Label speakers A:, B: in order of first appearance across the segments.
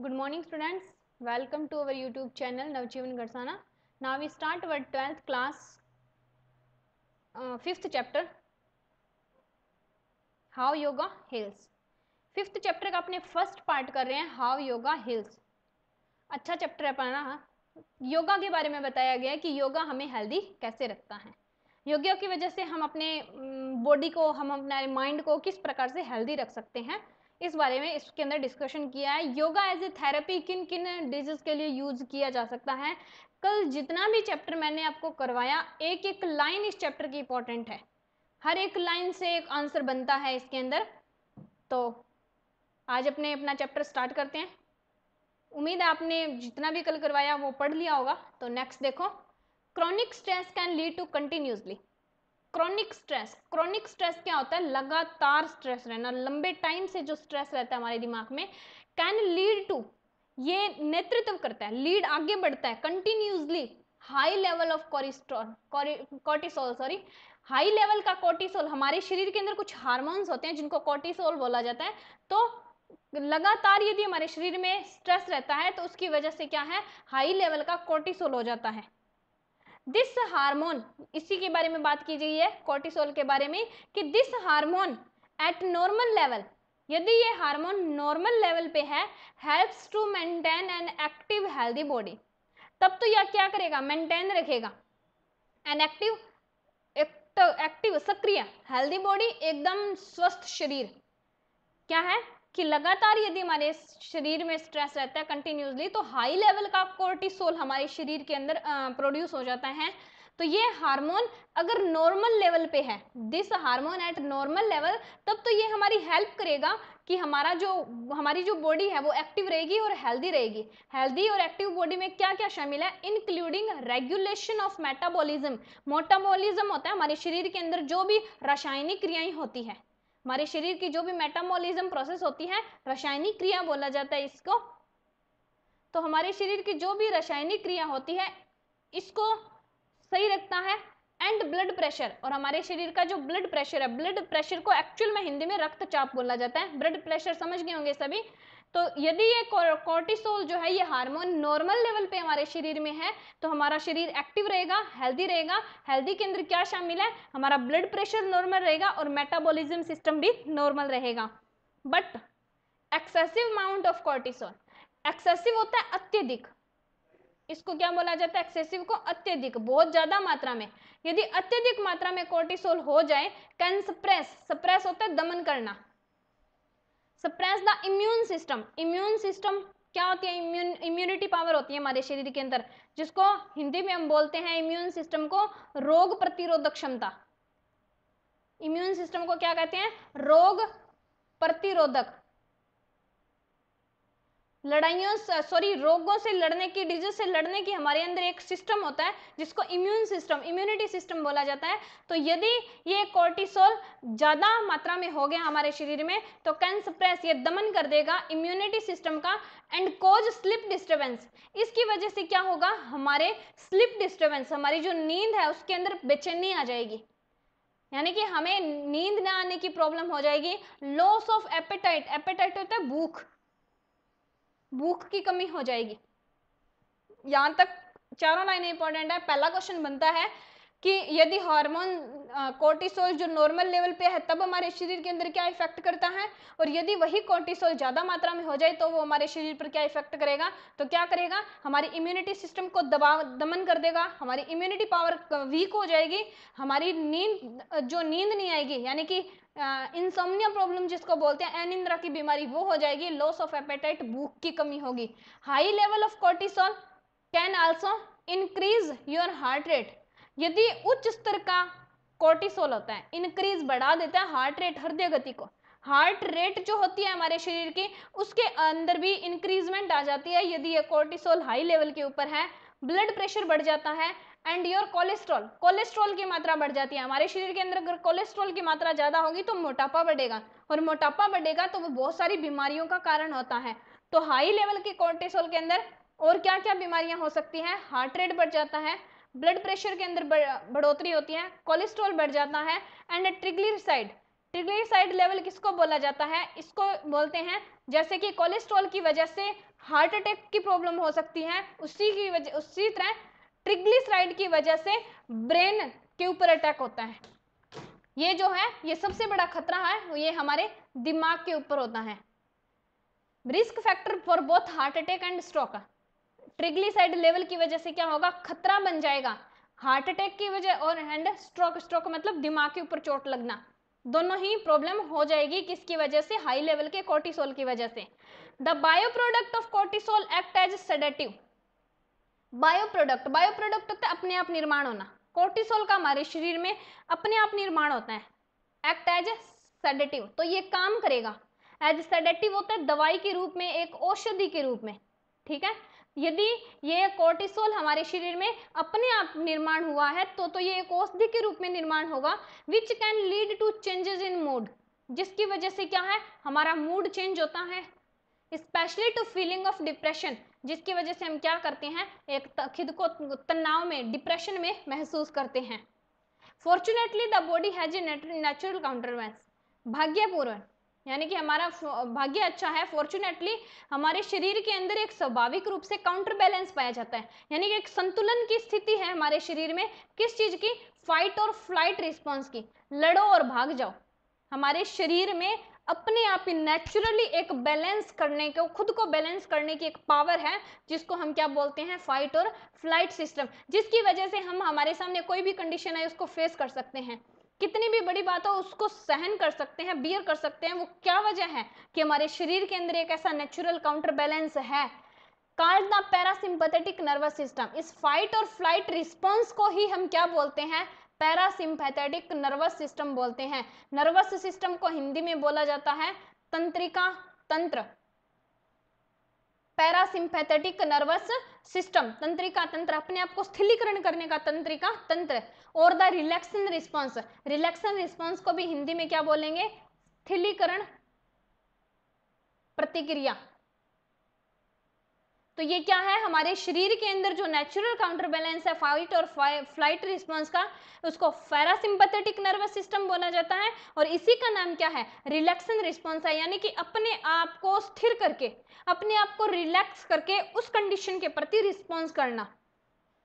A: Good morning students welcome to our YouTube channel Navjeevan Gharsana Now we start our twelfth class fifth chapter how yoga heals fifth chapter का अपने first part कर रहे हैं how yoga heals अच्छा chapter है पढ़ना योगा हाँ। के बारे में बताया गया है कि योगा हमें हेल्दी कैसे रखता है योगा की वजह से हम अपने बॉडी mm, को हम अपने माइंड को किस प्रकार से हेल्दी रख सकते हैं इस बारे में इसके अंदर डिस्कशन किया है योगा एज ए थेरेपी किन किन डिजीज़ के लिए यूज़ किया जा सकता है कल जितना भी चैप्टर मैंने आपको करवाया एक एक लाइन इस चैप्टर की इंपॉर्टेंट है हर एक लाइन से एक आंसर बनता है इसके अंदर तो आज अपने अपना चैप्टर स्टार्ट करते हैं उम्मीद है आपने जितना भी कल करवाया वो पढ़ लिया होगा तो नेक्स्ट देखो chronic stress can lead to continuously chronic stress chronic stress क्या होता है लगातार स्ट्रेस रहना लंबे टाइम से जो स्ट्रेस रहता है हमारे दिमाग में कैन लीड टू ये नेतृत्व करता है लीड आगे बढ़ता है continuously high level of cholesterol cortisol sorry high level का कोर्टिसोल हमारे शरीर के अंदर कुछ हार्मोन्स होते हैं जिनको कॉर्टिसोल बोला जाता है तो लगातार यदि हमारे शरीर में स्ट्रेस रहता है तो उसकी वजह से क्या है हाई लेवल का कोर्टिसोल हो जाता है दिस हार्मोन इसी के बारे में बात की गई है कोर्टिसोल के बारे में कि this hormone at normal level यदि ये हार्मोन नॉर्मल लेवल पे है helps to maintain an active healthy body तब तो यह क्या करेगा मेंटेन रखेगा एन एक्टिव एक्टिव सक्रिय हेल्दी बॉडी एकदम स्वस्थ शरीर क्या है कि लगातार यदि हमारे शरीर में स्ट्रेस रहता है कंटिन्यूसली तो हाई लेवल का कोर्टिसोल हमारे शरीर के अंदर प्रोड्यूस हो जाता है तो ये हार्मोन अगर नॉर्मल लेवल पे है this hormone at normal level तब तो ये हमारी हेल्प करेगा कि हमारा जो हमारी जो बॉडी है वो एक्टिव रहेगी और हेल्दी रहेगी हेल्दी और एक्टिव बॉडी में क्या क्या शामिल है including regulation of metabolism metabolism होता है हमारे शरीर के अंदर जो भी रासायनिक क्रियाएं होती है हमारे शरीर की जो भी मेटामोलिज्म प्रोसेस होती है रासायनिक क्रिया बोला जाता है इसको तो हमारे शरीर की जो भी रासायनिक क्रिया होती है इसको सही रखता है एंड ब्लड प्रेशर और हमारे शरीर का जो ब्लड प्रेशर है ब्लड प्रेशर को एक्चुअल में हिंदी में रक्तचाप बोला जाता है ब्लड प्रेशर समझ गए होंगे सभी तो यदि ये कॉर्टिसोल जो है ये हार्मोन नॉर्मल लेवल पे हमारे शरीर में है तो हमारा शरीर एक्टिव रहेगा हेल्दी रहेगा हेल्दी के अंदर क्या शामिल है हमारा ब्लड प्रेशर नॉर्मल रहेगा और मेटाबॉलिज्म सिस्टम भी नॉर्मल रहेगा but excessive amount of cortisol excessive होता है अत्यधिक इसको क्या बोला जाता है एक्सेसिव को अत्यधिक बहुत ज्यादा मात्रा में यदि अत्यधिक मात्रा में कोर्टिसोल हो जाए कैन सप्रेस सप्रेस होता है दमन करना suppress the immune system immune system क्या होती है इम्यून इम्यूनिटी पावर होती है हमारे शरीर के अंदर जिसको हिंदी में हम बोलते हैं इम्यून सिस्टम को रोग प्रतिरोधक क्षमता इम्यून सिस्टम को क्या कहते हैं रोग प्रतिरोधक लड़ाइयों सॉरी रोगों से लड़ने की डिजीज से लड़ने की हमारे अंदर एक सिस्टम होता है जिसको इम्यून सिस्टम इम्यूनिटी सिस्टम बोला जाता है तो यदि ये कोर्टिसोल ज़्यादा मात्रा में हो गया हमारे शरीर में तो कैन सप्रेस ये दमन कर देगा इम्यूनिटी सिस्टम का एंड कोज स्लिप डिस्टर्बेंस इसकी वजह से क्या होगा हमारे स्लिप डिस्टर्बेंस हमारी जो नींद है उसके अंदर बेचैनी आ जाएगी यानी कि हमें नींद ना आने की प्रॉब्लम हो जाएगी लॉस ऑफ एपेटाइट एपेटाइट होता है भूख भूख की कमी हो जाएगी यहाँ तक चारों लाइनें इंपॉर्टेंट है पहला क्वेश्चन बनता है कि यदि हार्मोन कोर्टिसोल जो नॉर्मल लेवल पे है तब हमारे शरीर के अंदर क्या इफेक्ट करता है और यदि वही कोर्टिसोल ज़्यादा मात्रा में हो जाए तो वो हमारे शरीर पर क्या इफेक्ट करेगा तो क्या करेगा हमारी इम्यूनिटी सिस्टम को दबाव दमन कर देगा हमारी इम्यूनिटी पावर वीक हो जाएगी हमारी नींद जो नींद नहीं आएगी यानी कि इंसोमिया प्रॉब्लम जिसको बोलते हैं अनिंद्रा की बीमारी वो हो जाएगी लॉस ऑफ एपेटाइट भूख की कमी होगी high level of cortisol can also increase your heart rate यदि उच्च स्तर का कोर्टिसोल होता है इंक्रीज बढ़ा देता है हार्ट रेट हृदय गति को हार्ट रेट जो होती है हमारे शरीर की उसके अंदर भी इंक्रीजमेंट आ जाती है यदि ये कोर्टिसोल हाई लेवल के ऊपर है ब्लड प्रेशर बढ़ जाता है एंड योर कोलेस्ट्रॉल कोलेस्ट्रॉल की मात्रा बढ़ जाती है हमारे शरीर के अंदर अगर कोलेस्ट्रॉल की मात्रा ज़्यादा होगी तो मोटापा बढ़ेगा और मोटापा बढ़ेगा तो वो बहुत सारी बीमारियों का कारण होता है तो हाई लेवल के कोर्टिसोल के अंदर और क्या क्या बीमारियां हो सकती हैं हार्ट रेट बढ़ जाता है ब्लड प्रेशर के अंदर बढ़ोतरी होती है कोलेस्ट्रॉल बढ़ जाता है एंड ट्रिग्लिसराइड ट्रिग्लिसराइड लेवल किसको बोला जाता है इसको बोलते हैं जैसे कि कोलेस्ट्रॉल की वजह से हार्ट अटैक की प्रॉब्लम हो सकती है उसी की वजह उसी तरह ट्रिग्लिसराइड की वजह से ब्रेन के ऊपर अटैक होता है ये जो है ये सबसे बड़ा खतरा है ये हमारे दिमाग के ऊपर होता है risk factor for both heart attack and stroke triglyceride level की वजह से क्या होगा खतरा बन जाएगा हार्ट अटैक की वजह और एंड स्ट्रोक स्ट्रोक मतलब दिमाग के ऊपर चोट लगना दोनों ही प्रॉब्लम हो जाएगी किसकी वजह से हाई लेवल के कोर्टिसोल की वजह से the bio product of cortisol act as sedative bio product bio product होता है अपने आप निर्माण होना कोर्टिसोल का हमारे शरीर में अपने आप निर्माण होता है एक्ट एज ए सेडेटिव तो ये काम करेगा एज सेडेटिव होता है दवाई के रूप में एक औषधि के रूप में ठीक है यदि ये कोर्टिसोल हमारे शरीर में अपने आप निर्माण हुआ है तो तो ये एक औषधि के रूप में निर्माण होगा which can lead to changes in mood जिसकी वजह से क्या है हमारा मूड चेंज होता है especially to feeling of depression जिसकी वजह से हम क्या करते हैं एक खुद को तनाव में डिप्रेशन में महसूस करते हैं fortunately the body has a natural counterbalance भाग्यपूर्वक यानी कि हमारा भाग्य अच्छा है फॉर्चुनेटली हमारे शरीर के अंदर एक स्वाभाविक रूप से काउंटर बैलेंस पाया जाता है यानी कि एक संतुलन की स्थिति है हमारे शरीर में किस चीज़ की फाइट और फ्लाइट रिस्पॉन्स की लड़ो और भाग जाओ हमारे शरीर में अपने आप ही नेचुरली एक बैलेंस करने को खुद को बैलेंस करने की एक पावर है जिसको हम क्या बोलते हैं फाइट और फ्लाइट सिस्टम जिसकी वजह से हम हमारे सामने कोई भी कंडीशन है उसको फेस कर सकते हैं कितनी भी बड़ी बात हो उसको सहन कर सकते हैं बियर कर सकते हैं वो क्या वजह है कि हमारे शरीर के अंदर एक ऐसा नेचुरल काउंटर बैलेंस है called the parasympathetic nervous system इस फाइट और फ्लाइट रिस्पॉन्स को ही हम क्या बोलते हैं पैरासिम्पैथेटिक नर्वस सिस्टम बोलते हैं नर्वस सिस्टम को हिंदी में बोला जाता है तंत्रिका तंत्र पैरासिम्पैथेटिक नर्वस सिस्टम तंत्रिका तंत्र अपने आप को स्थिलीकरण करने का तंत्रिका तंत्र और the relaxation response relaxation response को भी हिंदी में क्या बोलेंगे स्थिलीकरण प्रतिक्रिया तो ये क्या है हमारे शरीर के अंदर जो नेचुरल काउंटर बैलेंस है फाइट और फ्लाइट रिस्पांस का उसको पैरासिम्पथेटिक नर्वस सिस्टम बोला जाता है और इसी का नाम क्या है रिलैक्सन रिस्पांस है यानी कि अपने आप को स्थिर करके अपने आप को रिलैक्स करके उस कंडीशन के प्रति रिस्पॉन्स करना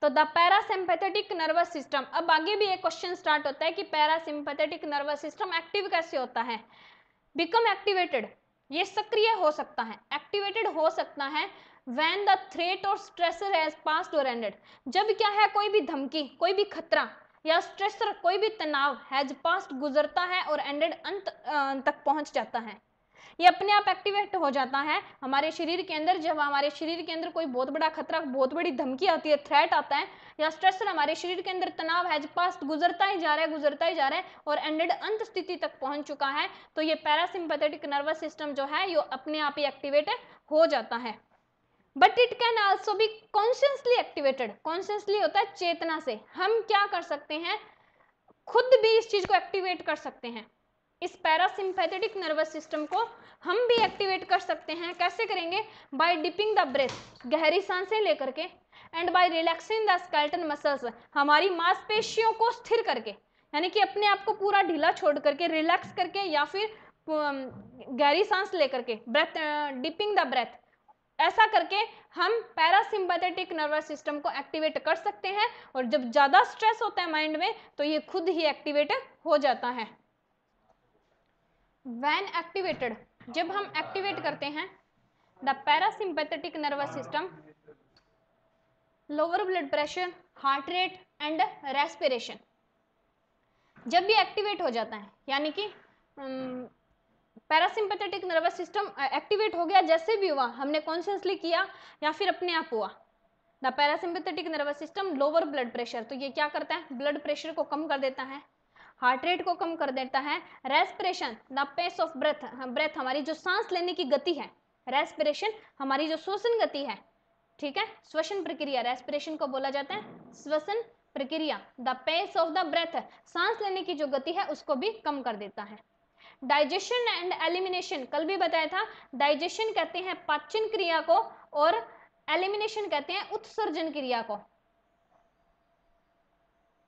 A: तो द पैरासिम्पैथेटिक नर्वस सिस्टम अब आगे भी एक क्वेश्चन स्टार्ट होता है कि पैरासिम्पैथेटिक नर्वस सिस्टम एक्टिव कैसे होता है बिकम एक्टिवेटेड ये सक्रिय हो सकता है एक्टिवेटेड हो सकता है वैन द थ्रेट और स्ट्रेसर हैज पास जब क्या है कोई भी धमकी कोई भी खतरा या स्ट्रेसर कोई भी तनाव हैज पास्ट गुजरता है और एंडेड अंत तक पहुंच जाता है ये अपने आप एक्टिवेट हो जाता है हमारे शरीर के अंदर जब हमारे शरीर के अंदर कोई बहुत बड़ा खतरा बहुत बड़ी धमकी आती है थ्रेट आता है या स्ट्रेसर हमारे शरीर के अंदर तनाव हैज पास गुजरता ही जा रहा है गुजरता ही जा रहा है और एंडेड अंत स्थिति तक पहुंच चुका है तो ये पैरासिम्पथेटिक नर्वस सिस्टम जो है ये अपने आप ही एक्टिवेट हो जाता है but it can also be consciously activated consciously होता है चेतना से हम क्या कर सकते हैं खुद भी इस चीज़ को एक्टिवेट कर सकते हैं इस पैरासिम्पैथेटिक नर्वस सिस्टम को हम भी एक्टिवेट कर सकते हैं कैसे करेंगे बाय डिपिंग द ब्रेथ गहरी सांसें लेकर के and by relaxing the skeletal muscles हमारी मांसपेशियों को स्थिर करके यानी कि अपने आप को पूरा ढीला छोड़ करके रिलैक्स करके या फिर गहरी सांस लेकर के ब्रेथ डिपिंग द ब्रेथ ऐसा करके हम पैरासिम्पैथेटिक नर्वस सिस्टम को एक्टिवेट कर सकते हैं और जब ज़्यादा स्ट्रेस होता है माइंड में तो ये खुद ही एक्टिवेट हो जाता है वैन एक्टिवेटेड जब हम एक्टिवेट करते हैं the parasympathetic nervous system lower blood pressure heart rate and respiration जब भी एक्टिवेट हो जाता है यानी कि पैरासिम्पेथेटिक नर्वस सिस्टम एक्टिवेट हो गया जैसे भी हुआ हमने कॉन्शियसली किया या फिर अपने आप हुआ the parasympathetic nervous system lower blood pressure तो ये क्या करता है ब्लड प्रेशर को कम कर देता है हार्ट रेट को कम कर देता है respiration the pace of breath breath हमारी जो सांस लेने की गति है रेस्पिरेशन हमारी जो श्वसन गति है ठीक है श्वसन प्रक्रिया रेस्पिरेशन को बोला जाता है श्वसन प्रक्रिया the pace of the breath सांस लेने की जो गति है उसको भी कम कर देता है डाइजेशन एंड एलिमिनेशन कल भी बताया था डाइजेशन कहते हैं पाचन क्रिया को और एलिमिनेशन कहते हैं उत्सर्जन क्रिया को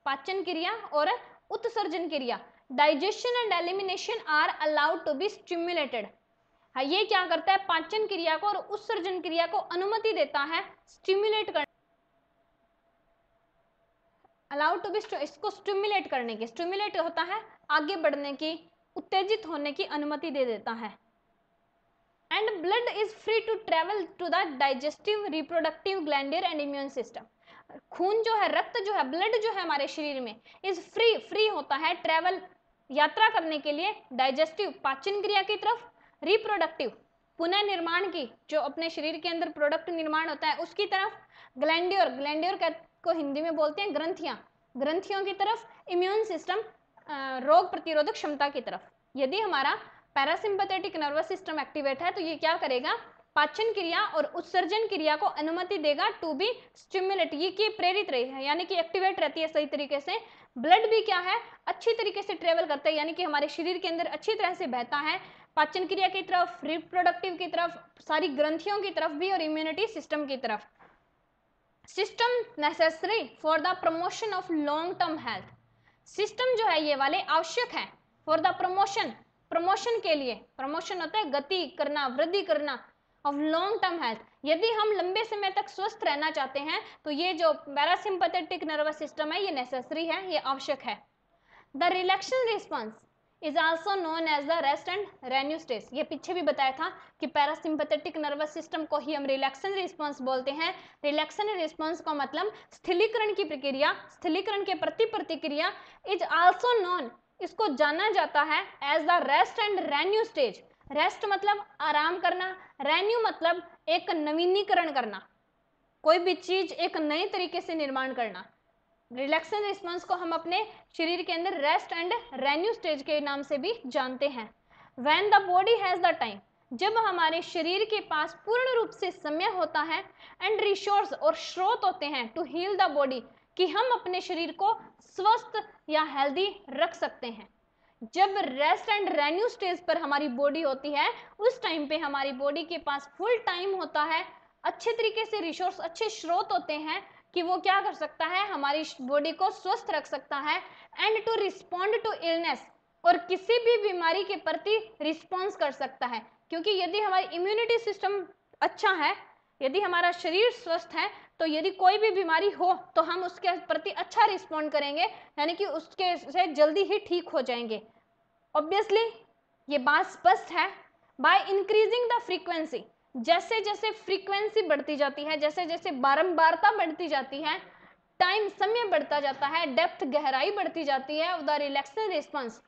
A: पाचन क्रिया और उत्सर्जन क्रिया digestion and elimination are allowed to be stimulated हाँ ये क्या करता है पाचन क्रिया को और उत्सर्जन क्रिया को अनुमति देता है स्टिम्युलेट कर अलाउड टू बी इसको स्टिम्युलेट करने की स्टिम्युलेट होता है आगे बढ़ने की उत्तेजित होने की अनुमति दे देता है and blood is free to travel to the digestive reproductive glandular and immune system खून जो है रक्त जो है ब्लड जो है हमारे शरीर में इज फ्री फ्री होता है ट्रेवल यात्रा करने के लिए डाइजेस्टिव पाचन क्रिया की तरफ रिप्रोडक्टिव पुनर्निर्माण की जो अपने शरीर के अंदर प्रोडक्ट निर्माण होता है उसकी तरफ ग्लैंडियोर ग्लैंडियर को हिंदी में बोलते हैं ग्रंथियां ग्रंथियों की तरफ इम्यून सिस्टम रोग प्रतिरोधक क्षमता की तरफ यदि हमारा पैरासिंपथेटिक नर्वस सिस्टम एक्टिवेट है तो ये क्या करेगा पाचन क्रिया और उत्सर्जन क्रिया को अनुमति देगा टू बी स्टिम्युलेट ये की प्रेरित रही है यानी कि एक्टिवेट रहती है सही तरीके से ब्लड भी क्या है अच्छी तरीके से ट्रेवल करता है यानी कि हमारे शरीर के अंदर अच्छी तरह से बहता है पाचन क्रिया की तरफ रिप्रोडक्टिव की तरफ सारी ग्रंथियों की तरफ भी और इम्यूनिटी सिस्टम की तरफ system necessary for the promotion of long term health system जो है ये वाले आवश्यक है फॉर द प्रमोशन प्रमोशन के लिए प्रमोशन होता है गति करना वृद्धि करना ऑफ लॉन्ग टर्म हेल्थ यदि हम लंबे समय तक स्वस्थ रहना चाहते हैं तो ये जो पैरासिम्पथेटिक नर्वस सिस्टम है ये नेसेसरी है ये आवश्यक है the relaxation response is also known as the rest and renew stage ये पीछे भी बताया था कि पैरासिम्पथेटिक नर्वस सिस्टम को ही हम रिलैक्सन रिस्पॉन्स बोलते हैं रिलैक्सन रिस्पॉन्स का मतलब स्थिलीकरण की प्रक्रिया स्थिलीकरण के प्रति प्रतिक्रिया इज ऑल्सो नोन इसको जाना जाता है as the rest and renew stage rest मतलब आराम करना रेन्यू मतलब एक नवीनीकरण करना कोई भी चीज एक नए तरीके से निर्माण करना रिलैक्सेशन रिस्पॉन्स को हम अपने शरीर के अंदर रेस्ट एंड रेन्यू स्टेज के नाम से भी जानते हैं when the body has the time जब हमारे शरीर के पास पूर्ण रूप से समय होता है एंड रिसोर्स और स्रोत होते हैं टू हील द बॉडी कि हम अपने शरीर को स्वस्थ या हेल्दी रख सकते हैं जब रेस्ट एंड रेन्यू स्टेज पर हमारी बॉडी होती है उस टाइम पे हमारी बॉडी के पास फुल टाइम होता है अच्छे तरीके से रिसोर्स अच्छे स्रोत होते हैं कि वो क्या कर सकता है हमारी बॉडी को स्वस्थ रख सकता है and to respond to illness और किसी भी बीमारी के प्रति रिस्पॉन्स कर सकता है क्योंकि यदि हमारी इम्यूनिटी सिस्टम अच्छा है यदि हमारा शरीर स्वस्थ है तो यदि कोई भी बीमारी हो तो हम उसके प्रति अच्छा रिस्पॉन्ड करेंगे यानी कि उसके से जल्दी ही ठीक हो जाएंगे ऑब्वियसली ये बात स्पष्ट है बाय इंक्रीजिंग द फ्रीक्वेंसी जैसे जैसे फ्रीक्वेंसी बढ़ती जाती है जैसे जैसे बारंबारता बढ़ती जाती है टाइम समय बढ़ता जाता है डेप्थ गहराई बढ़ती जाती है the relaxation response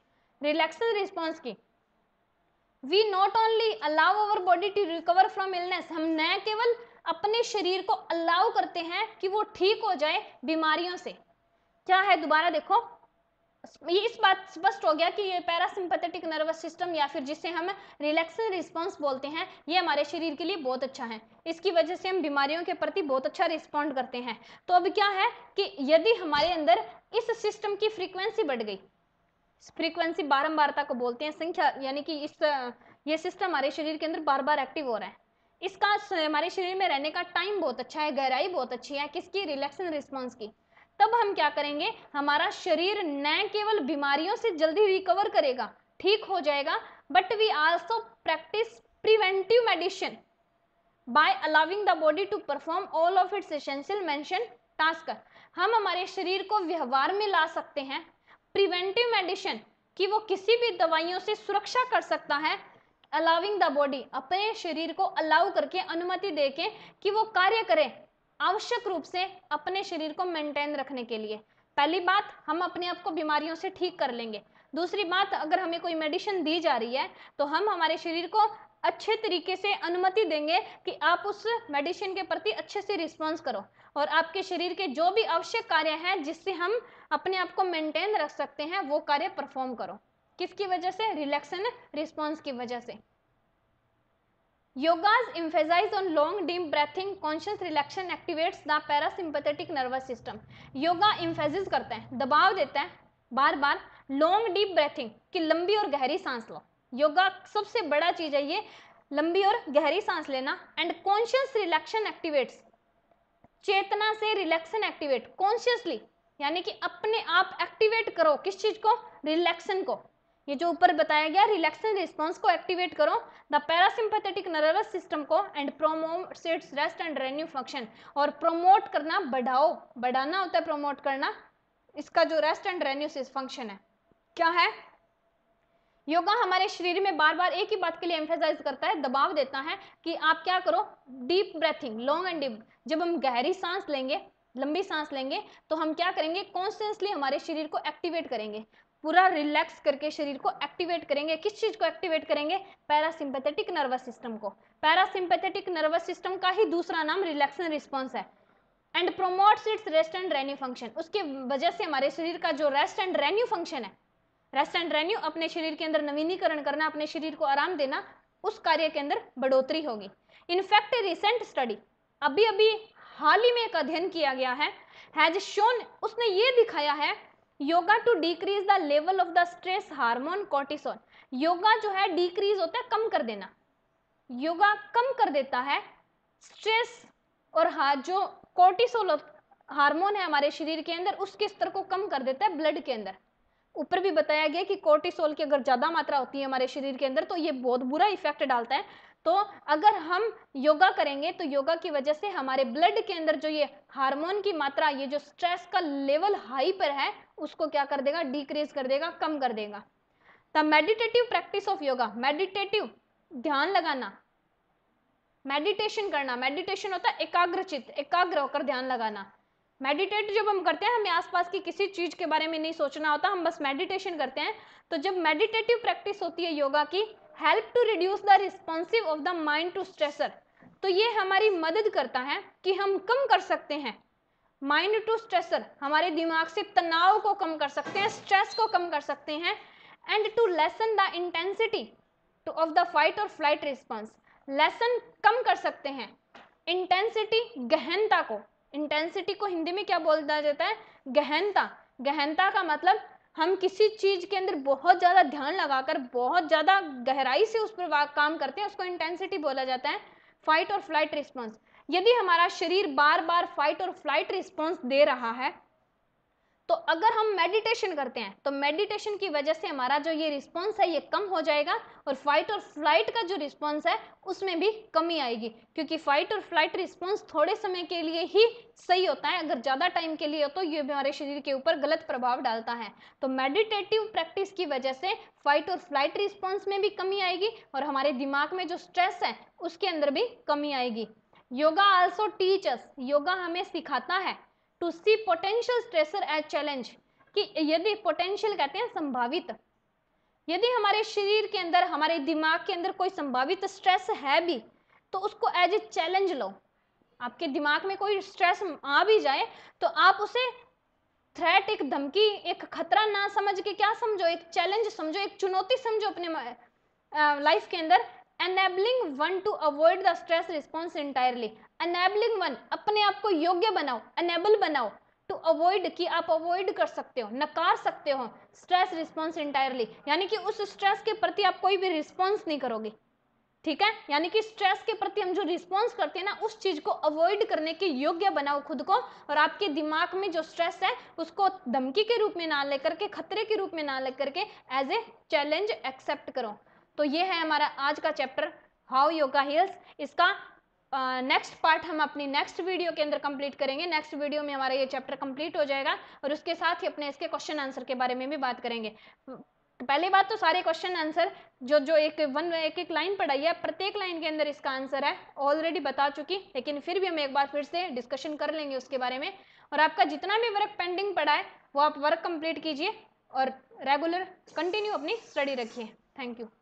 A: relaxation response की we not only allow our body to recover from illness हम न केवल अपने शरीर को अलाउ करते हैं कि वो ठीक हो जाए बीमारियों से क्या है दोबारा देखो ये इस बात स्पष्ट हो गया कि ये पैरासिम्पथेटिक नर्वस सिस्टम या फिर जिसे हम रिलैक्सिंग रिस्पांस बोलते हैं ये हमारे शरीर के लिए बहुत अच्छा है इसकी वजह से हम बीमारियों के प्रति बहुत अच्छा रिस्पॉन्ड करते हैं तो अब क्या है कि यदि हमारे अंदर इस सिस्टम की फ्रीक्वेंसी बढ़ गई फ्रीक्वेंसी बारम्बारता को बोलते हैं संख्या यानी कि इस ये सिस्टम हमारे शरीर के अंदर बार बार एक्टिव हो रहा है इसका हमारे शरीर में रहने का टाइम बहुत अच्छा है गहराई बहुत अच्छी है किसकी रिलैक्सन रिस्पॉन्स की तब हम क्या करेंगे हमारा शरीर न केवल बीमारियों से जल्दी रिकवर करेगा ठीक हो जाएगा but we also practice preventive medicine by allowing the body to perform all of its essential maintenance task हम हमारे शरीर को व्यवहार में ला सकते हैं प्रिवेंटिव मेडिसिन कि वो किसी भी दवाइयों से सुरक्षा कर सकता है अलाउिंग द बॉडी अपने शरीर को अलाउ करके अनुमति दे के कि वो कार्य करें आवश्यक रूप से अपने शरीर को मेंटेन रखने के लिए पहली बात हम अपने आप को बीमारियों से ठीक कर लेंगे दूसरी बात अगर हमें कोई मेडिसिन दी जा रही है तो हम हमारे शरीर को अच्छे तरीके से अनुमति देंगे कि आप उस मेडिसिन के प्रति अच्छे से रिस्पॉन्स करो और आपके शरीर के जो भी आवश्यक कार्य हैं जिससे हम अपने आप को मेंटेन रख सकते हैं वो कार्य परफॉर्म करो किसकी वजह से रिलैक्सन रिस्पॉन्स की वजह से yoga's emphasize on long deep breathing conscious relaxation activates the parasympathetic nervous system yoga emphasis करता है दबाव देता है बार बार लॉन्ग डीप ब्रेथिंग कि लंबी और गहरी सांस लो योगा सबसे बड़ा चीज है ये लंबी और गहरी सांस लेना एंड कॉन्शियस रिलैक्शन एक्टिवेट्स चेतना से रिलैक्शन एक्टिवेट कॉन्शियसली यानी कि अपने आप एक्टिवेट करो किस चीज को रिलैक्शन को ये जो ऊपर बताया गया रिलैक्सन रिस्पॉन्स को एक्टिवेट करो द पैरासिम्पैथेटिक नर्वस सिस्टम को and promote its rest and renew function और प्रोमोट करना बढ़ाओ बढ़ाना होता है प्रोमोट करना इसका जो रेस्ट एंड रेन्यू फंक्शन है क्या है योगा हमारे शरीर में बार बार एक ही बात के लिए एम्फेसाइज करता है दबाव देता है कि आप क्या करो deep breathing long and deep जब हम गहरी सांस लेंगे लंबी सांस लेंगे तो हम क्या करेंगे कॉन्स्टेंसली हमारे शरीर को एक्टिवेट करेंगे पूरा रिलैक्स करके शरीर को एक्टिवेट करेंगे किस चीज़ को एक्टिवेट करेंगे पैरासिंपैथेटिक नर्वस सिस्टम को पैरासिम्पैथेटिक नर्वस सिस्टम का ही दूसरा नाम रिलैक्सन रिस्पॉन्स है and promotes its rest and renew function उसके वजह से हमारे शरीर का जो रेस्ट एंड रेन्यू फंक्शन है रेस्ट एंड रेन्यू अपने शरीर के अंदर नवीनीकरण करना अपने शरीर को आराम देना उस कार्य के अंदर बढ़ोतरी होगी इनफैक्ट रिसेंट स्टडी अभी अभी हाल ही में एक अध्ययन किया गया है हैज शोन उसने ये दिखाया है yoga to decrease the level of the stress hormone cortisol yoga जो है डिक्रीज होता है कम कर देना योगा कम कर देता है स्ट्रेस और हाँ जो कोर्टिसोल हार्मोन है हमारे शरीर के अंदर उसके स्तर को कम कर देता है ब्लड के अंदर ऊपर भी बताया गया कि कोर्टिसोल की अगर ज़्यादा मात्रा होती है हमारे शरीर के अंदर तो ये बहुत बुरा इफेक्ट डालता है तो अगर हम योगा करेंगे तो योगा की वजह से हमारे ब्लड के अंदर जो ये हार्मोन की मात्रा ये जो स्ट्रेस का लेवल हाई पर है उसको क्या कर देगा डिक्रीज कर देगा कम कर देगा the meditative practice of yoga meditative ध्यान लगाना मेडिटेशन करना मेडिटेशन होता है एकाग्रचित एकाग्र होकर ध्यान लगाना मेडिटेट जब हम करते हैं हमें आसपास की किसी चीज़ के बारे में नहीं सोचना होता हम बस मेडिटेशन करते हैं तो जब मेडिटेटिव प्रैक्टिस होती है योगा की help to reduce the responsive of the mind to stressor तो ये हमारी मदद करता है कि हम कम कर सकते हैं माइंड टू स्ट्रेसर हमारे दिमाग से तनाव को कम कर सकते हैं स्ट्रेस को कम कर सकते हैं and to lessen the intensity to of the fight और फ्लाइट रिस्पॉन्स लेसन कम कर सकते हैं इंटेंसिटी गहनता को इंटेंसिटी को हिंदी में क्या बोल दिया जाता है गहनता गहनता का मतलब हम किसी चीज़ के अंदर बहुत ज़्यादा ध्यान लगाकर बहुत ज़्यादा गहराई से उस पर काम करते हैं उसको इंटेंसिटी बोला जाता है फाइट और फ्लाइट रिस्पॉन्स यदि हमारा शरीर बार बार फाइट और फ्लाइट रिस्पॉन्स दे रहा है तो अगर हम मेडिटेशन करते हैं तो मेडिटेशन की वजह से हमारा जो ये रिस्पॉन्स है ये कम हो जाएगा और फाइट और फ्लाइट का जो रिस्पॉन्स है उसमें भी कमी आएगी क्योंकि फाइट और फ्लाइट रिस्पॉन्स थोड़े समय के लिए ही सही होता है अगर ज़्यादा टाइम के लिए हो तो ये हमारे शरीर के ऊपर गलत प्रभाव डालता है तो मेडिटेटिव प्रैक्टिस की वजह से फाइट और फ्लाइट रिस्पॉन्स में भी कमी आएगी और हमारे दिमाग में जो स्ट्रेस है उसके अंदर भी कमी आएगी योगा आल्सो टीचर्स योगा हमें सिखाता है to see potential stressor as challenge कि यदि पोटेंशियल कहते हैं संभावित यदि हमारे शरीर के अंदर हमारे दिमाग के अंदर कोई संभावित स्ट्रेस है भी तो उसको एज ए चैलेंज लो आपके दिमाग में कोई स्ट्रेस आ भी जाए तो आप उसे थ्रेट एक धमकी एक खतरा ना समझ के क्या समझो एक चैलेंज समझो एक चुनौती समझो अपने लाइफ के अंदर enabling one to avoid the stress response entirely enabling one अपने आप को योग्य बनाओ अनेबल बनाओ टू अवॉइड कि आप अवॉइड कर सकते हो नकार सकते हो स्ट्रेस रिस्पॉन्स इंटायरली यानी कि उस स्ट्रेस के प्रति आप कोई भी रिस्पॉन्स नहीं करोगे ठीक है यानी कि स्ट्रेस के प्रति हम जो रिस्पॉन्स करते हैं ना उस चीज को अवॉइड करने के योग्य बनाओ खुद को और आपके दिमाग में जो स्ट्रेस है उसको धमकी के रूप में ना लेकर के खतरे के रूप में ना लेकर के एज ए चैलेंज एक्सेप्ट करो तो ये है हमारा आज का चैप्टर हाउ योगा हिल्स इसका नेक्स्ट uh, पार्ट हम अपनी नेक्स्ट वीडियो के अंदर कंप्लीट करेंगे नेक्स्ट वीडियो में हमारा ये चैप्टर कंप्लीट हो जाएगा और उसके साथ ही अपने इसके क्वेश्चन आंसर के बारे में भी बात करेंगे पहली बात तो सारे क्वेश्चन आंसर जो जो एक वन एक एक लाइन पढ़ाई है प्रत्येक लाइन के अंदर इसका आंसर है ऑलरेडी बता चुकी लेकिन फिर भी हम एक बार फिर से डिस्कशन कर लेंगे उसके बारे में और आपका जितना भी वर्क पेंडिंग पड़ा है वो आप वर्क कंप्लीट कीजिए और रेगुलर कंटिन्यू अपनी स्टडी रखिए थैंक यू